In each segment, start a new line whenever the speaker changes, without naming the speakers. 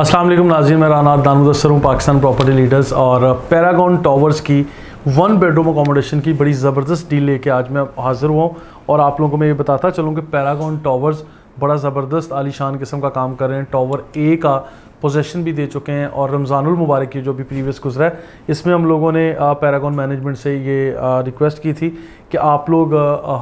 Aslam Nazi मैं राना दानुदस्तर हूँ पाकिस्तान प्रॉपर्टी लीडर्स और पैरागॉन टावर्स की वन बेडरूम अकोमोडेशन की बड़ी ज़बरदस्त डील लेके आज मैं हाज़िर हुआ और आप लोगों को मैं ये बताता चलूँ कि पैरागॉन टावर्स बड़ा ज़बरदस्त आलीशान किस्म का काम कर रहे हैं टावर ए का पोजेशन भी दे चुके हैं और रमज़ानुल मुबारक की जो भी प्रीवियस गुजरा है इसमें हम लोगों ने पैरागॉन मैनेजमेंट से ये रिक्वेस्ट की थी कि आप लोग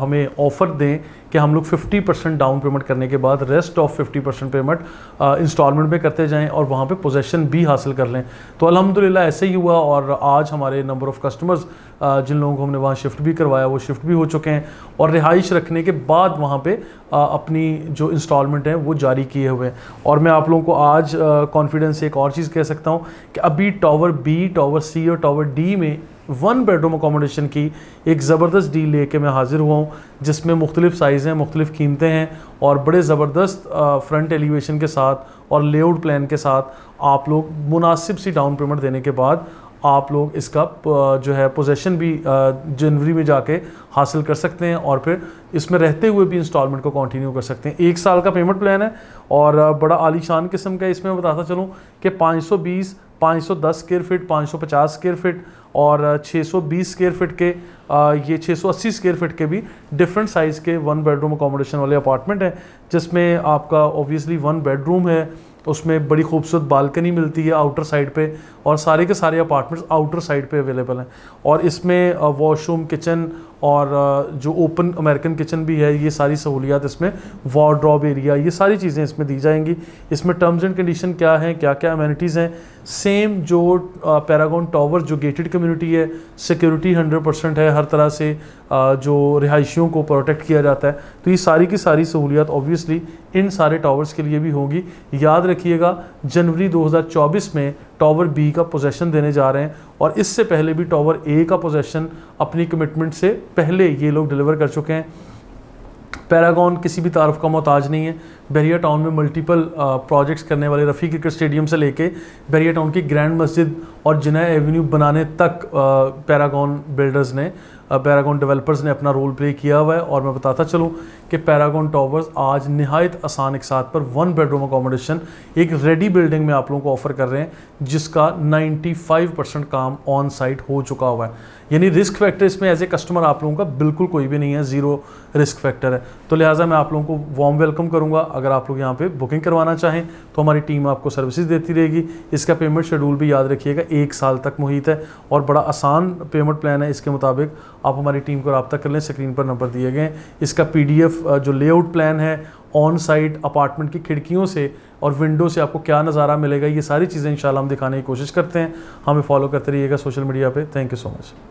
हमें ऑफ़र दें कि हम लोग 50 परसेंट डाउन पेमेंट करने के बाद rest of 50 percent payment instalment में करते जाएं और वहाँ पे पोजेसन भी हासिल कर लें तो अल्हम्दुलिल्लाह ऐसे ही हुआ और आज हमारे नंबर ऑफ़ कस्टमर्स जिन लोगों को हमने वहाँ शिफ्ट भी करवाया वो शिफ्ट भी हो चुके हैं और रिहाइश रखने के बाद वहाँ पर अपनी जो इंस्टॉलमेंट है वो जारी किए हुए हैं और मैं आप लोगों को आज कॉन्फिडेंस से एक और चीज़ कह सकता हूँ कि अभी टावर बी टावर सी और टावर डी में वन बेडरूम अकोमोडेशन की एक ज़बरदस्त डील लेके मैं हाज़िर हुआ हूँ जिसमें मुख्तलिफ साइज़ हैं मुख्तलिफ कीमतें हैं और बड़े ज़बरदस्त फ्रंट एलिवेशन के साथ और लेआउट प्लान के साथ आप लोग मुनासिब सी डाउन पेमेंट देने के बाद आप लोग इसका जो है पोजेशन भी जनवरी में जाके हासिल कर सकते हैं और फिर इसमें रहते हुए भी इंस्टॉलमेंट को कंटिन्यू कर सकते हैं एक साल का पेमेंट प्लान है और बड़ा आलीशान किस्म का इसमें बताता चलूँ कि 520 510 पाँच सौ पचास स्केयर फिट और 620 स्क्वायर फीट के आ, ये 680 स्क्वायर फीट के भी डिफरेंट साइज़ के वन बेडरूम अकोमोडेशन वाले अपार्टमेंट हैं जिसमें आपका ऑब्वियसली वन बेडरूम है उसमें बड़ी खूबसूरत बालकनी मिलती है आउटर साइड पे और सारे के सारे अपार्टमेंट्स आउटर साइड पे अवेलेबल हैं और इसमें वॉशरूम किचन और जो ओपन अमेरिकन किचन भी है ये सारी सहूलियात इसमें वार्ड्रॉप एरिया ये सारी चीज़ें इसमें दी जाएंगी इसमें टर्म्स एंड कंडीशन क्या हैं क्या क्या अमेनिटीज़ हैं सेम जो पैरागोन टावर जो गेटेड कम्यू कम्युनिटी है सिक्योरिटी 100 परसेंट है हर तरह से जो रिहायशियों को प्रोटेक्ट किया जाता है तो ये सारी की सारी सहूलियात ऑब्वियसली इन सारे टावर्स के लिए भी होगी याद रखिएगा जनवरी 2024 में टावर बी का पोजेसन देने जा रहे हैं और इससे पहले भी टावर ए का पोजेसन अपनी कमिटमेंट से पहले ये लोग डिलीवर कर चुके हैं पैरागॉन किसी भी तारफ़ का मोहताज नहीं है बैरिया टाउन में मल्टीपल प्रोजेक्ट्स uh, करने वाले रफ़ी क्रिकेट स्टेडियम से लेके बैरिया टाउन की ग्रैंड मस्जिद और जिना एवेन्यू बनाने तक uh, पैरागॉन बिल्डर्स ने uh, पैरागॉन डेवलपर्स ने अपना रोल प्ले किया हुआ है और मैं बताता चलूँ कि पैरागॉन टावर्स आज नहायत आसान एक साथ पर वन बेडरूम अकोमोडेशन एक रेडी बिल्डिंग में आप लोगों को ऑफर कर रहे हैं जिसका 95 परसेंट काम ऑन साइट हो चुका हुआ है यानी रिस्क फैक्टर इसमें एज ए कस्टमर आप लोगों का बिल्कुल कोई भी नहीं है ज़ीरो रिस्क फैक्टर है तो लिहाजा मैं आप लोगों को वार्म वेलकम करूंगा अगर आप लोग यहाँ पे बुकिंग करवाना चाहें तो हमारी टीम आपको सर्विसेज देती रहेगी इसका पेमेंट शेड्यूल भी याद रखिएगा एक साल तक मुहित है और बड़ा आसान पेमेंट प्लान है इसके मुताबिक आप हमारी टीम को रबता कर लें स्क्रीन पर नंबर दिए गए इसका पी जो लेआउट प्लान है ऑन साइट अपार्टमेंट की खिड़कियों से और विंडो से आपको क्या नज़ारा मिलेगा ये सारी चीज़ें इन हम दिखाने की कोशिश करते हैं हमें फॉलो करते रहिएगा सोशल मीडिया पर थैंक यू सो मच